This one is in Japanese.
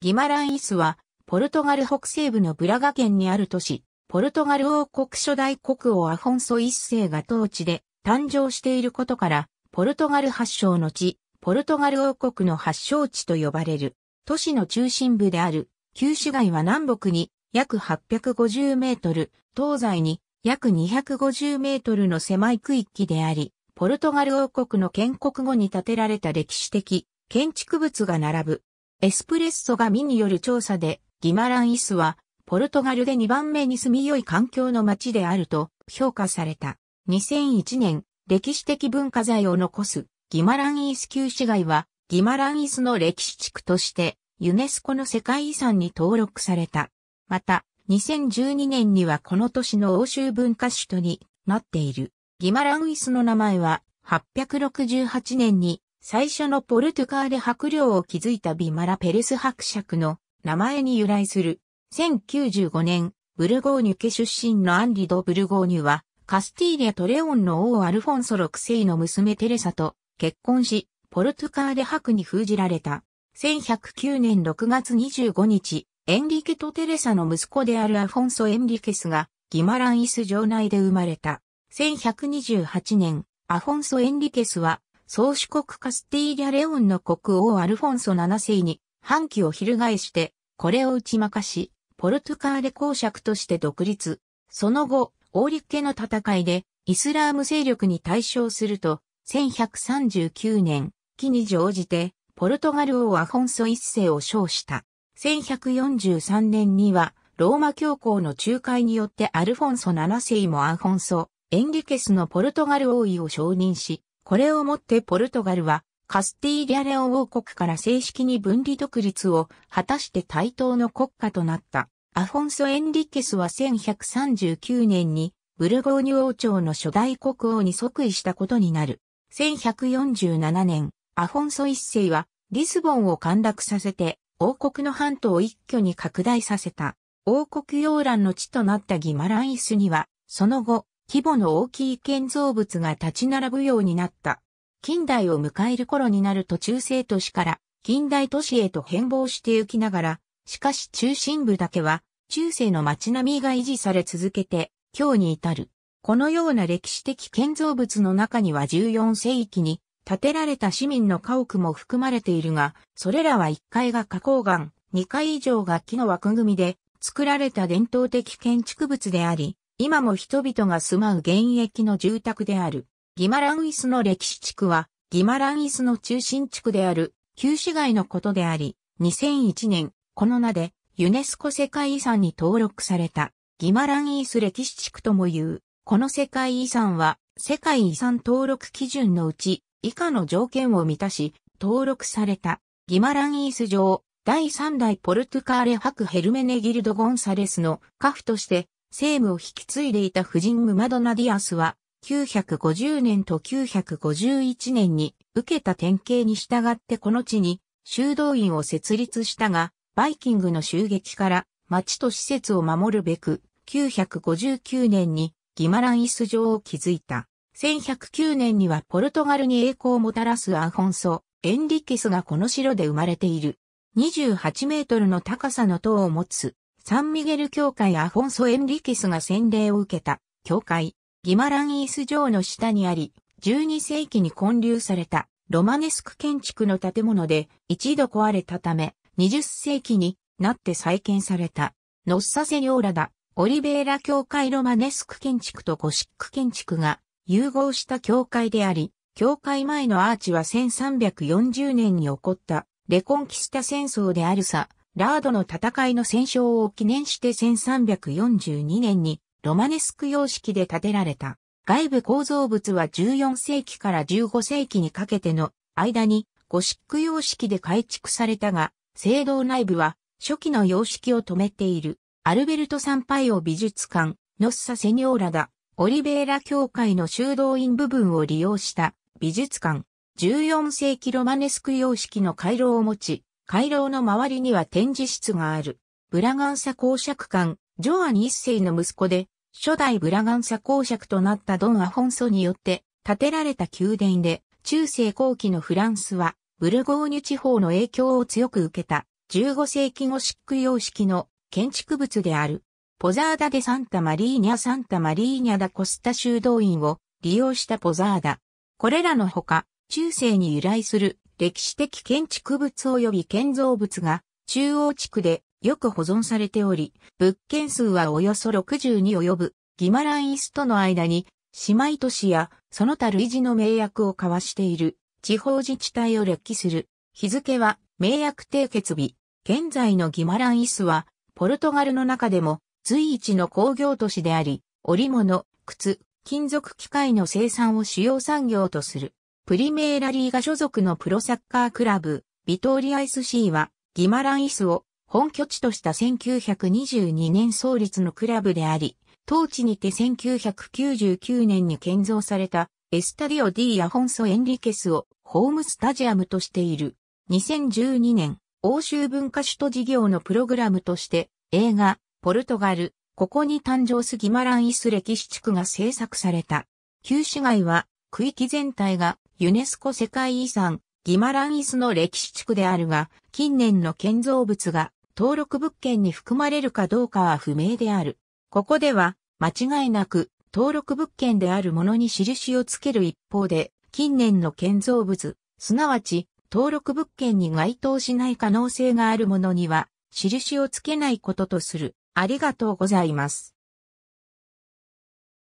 ギマランイスは、ポルトガル北西部のブラガ県にある都市、ポルトガル王国初代国王アフォンソ一世が当地で誕生していることから、ポルトガル発祥の地、ポルトガル王国の発祥地と呼ばれる、都市の中心部である、旧市街は南北に約850メートル、東西に約250メートルの狭い区域であり、ポルトガル王国の建国後に建てられた歴史的建築物が並ぶエスプレッソがミによる調査で、ギマランイスは、ポルトガルで2番目に住みよい環境の街であると評価された。2001年、歴史的文化財を残すギマランイス旧市街は、ギマランイスの歴史地区として、ユネスコの世界遺産に登録された。また、2012年にはこの都市の欧州文化首都になっている。ギマランイスの名前は、868年に最初のポルトカーで白領を築いたビマラ・ペレス伯爵の名前に由来する。1095年、ブルゴーニュ家出身のアンリ・ド・ブルゴーニュは、カスティーリア・トレオンの王アルフォンソ6世の娘テレサと結婚し、ポルトカーで白に封じられた。1109年6月25日、エンリケとテレサの息子であるアフォンソ・エンリケスが、ギマランイス城内で生まれた。1128年、アフォンソ・エンリケスは、宗主国カスティーリャ・レオンの国王アルフォンソ7世に反旗を翻して、これを打ち負かし、ポルトゥカーレ公爵として独立。その後、オーリッケの戦いで、イスラーム勢力に対象すると、1139年、期に乗じて、ポルトガル王アフォンソ一世を称した。1143年には、ローマ教皇の仲介によってアルフォンソ7世もアフォンソ、エンリケスのポルトガル王位を承認し、これをもってポルトガルはカスティーリャレオ王国から正式に分離独立を果たして対等の国家となった。アフォンソ・エンリケスは1139年にブルゴーニュ王朝の初代国王に即位したことになる。1147年、アフォンソ一世はリスボンを陥落させて王国の半島を一挙に拡大させた。王国洋乱の地となったギマランイスには、その後、規模の大きい建造物が立ち並ぶようになった。近代を迎える頃になると中世都市から近代都市へと変貌してゆきながら、しかし中心部だけは中世の街並みが維持され続けて今日に至る。このような歴史的建造物の中には14世紀に建てられた市民の家屋も含まれているが、それらは1階が花崗岩、2階以上が木の枠組みで作られた伝統的建築物であり、今も人々が住まう現役の住宅である。ギマランイスの歴史地区は、ギマランイスの中心地区である、旧市街のことであり、2001年、この名で、ユネスコ世界遺産に登録された、ギマランイス歴史地区ともいう、この世界遺産は、世界遺産登録基準のうち、以下の条件を満たし、登録された、ギマランイス城、第3代ポルトゥカーレ博ヘルメネギルド・ゴンサレスの家父として政務を引き継いでいた夫人ムマドナディアスは、950年と951年に受けた典型に従ってこの地に修道院を設立したが、バイキングの襲撃から町と施設を守るべく、959年にギマランイス城を築いた。1109年にはポルトガルに栄光をもたらすアンホンソ、エンリケスがこの城で生まれている。28メートルの高さの塔を持つサンミゲル教会アフォンソ・エンリケスが洗礼を受けた教会、ギマランイース城の下にあり、12世紀に建立されたロマネスク建築の建物で一度壊れたため、20世紀になって再建された、ノッサセリオーラだ。オリベーラ教会ロマネスク建築とゴシック建築が融合した教会であり、教会前のアーチは1340年に起こったレコンキスタ戦争であるさ、ラードの戦いの戦勝を記念して1342年にロマネスク様式で建てられた。外部構造物は14世紀から15世紀にかけての間にゴシック様式で改築されたが、聖堂内部は初期の様式を止めている。アルベルト・サンパイオ美術館、ノッサ・セニオーラだ。オリベーラ教会の修道院部分を利用した美術館、14世紀ロマネスク様式の回廊を持ち、回廊の周りには展示室がある。ブラガンサ公爵館、ジョアン一世の息子で、初代ブラガンサ公爵となったドン・アフォンソによって建てられた宮殿で、中世後期のフランスは、ブルゴーニュ地方の影響を強く受けた、15世紀ゴシック様式の建築物である。ポザーダ・デ・サンタ・マリーニャ・サンタ・マリーニャ・ダ・コスタ修道院を利用したポザーダ。これらのほか、中世に由来する歴史的建築物及び建造物が中央地区でよく保存されており、物件数はおよそ60に及ぶギマランイスとの間に姉妹都市やその他類似の名約を交わしている地方自治体を歴記する。日付は名約締結日。現在のギマランイスはポルトガルの中でも随一の工業都市であり、織物、靴、金属機械の生産を主要産業とする。プリメーラリーガ所属のプロサッカークラブ、ビトーリア SC は、ギマランイスを本拠地とした1922年創立のクラブであり、当地にて1999年に建造されたエスタディオ・ディ・アホンソ・エンリケスをホームスタジアムとしている。2012年、欧州文化首都事業のプログラムとして映画、ポルトガル、ここに誕生すギマランイス歴史地区が制作された。旧市街は区域全体がユネスコ世界遺産、ギマランイスの歴史地区であるが、近年の建造物が登録物件に含まれるかどうかは不明である。ここでは、間違いなく登録物件であるものに印をつける一方で、近年の建造物、すなわち登録物件に該当しない可能性があるものには、印をつけないこととする。ありがとうございます。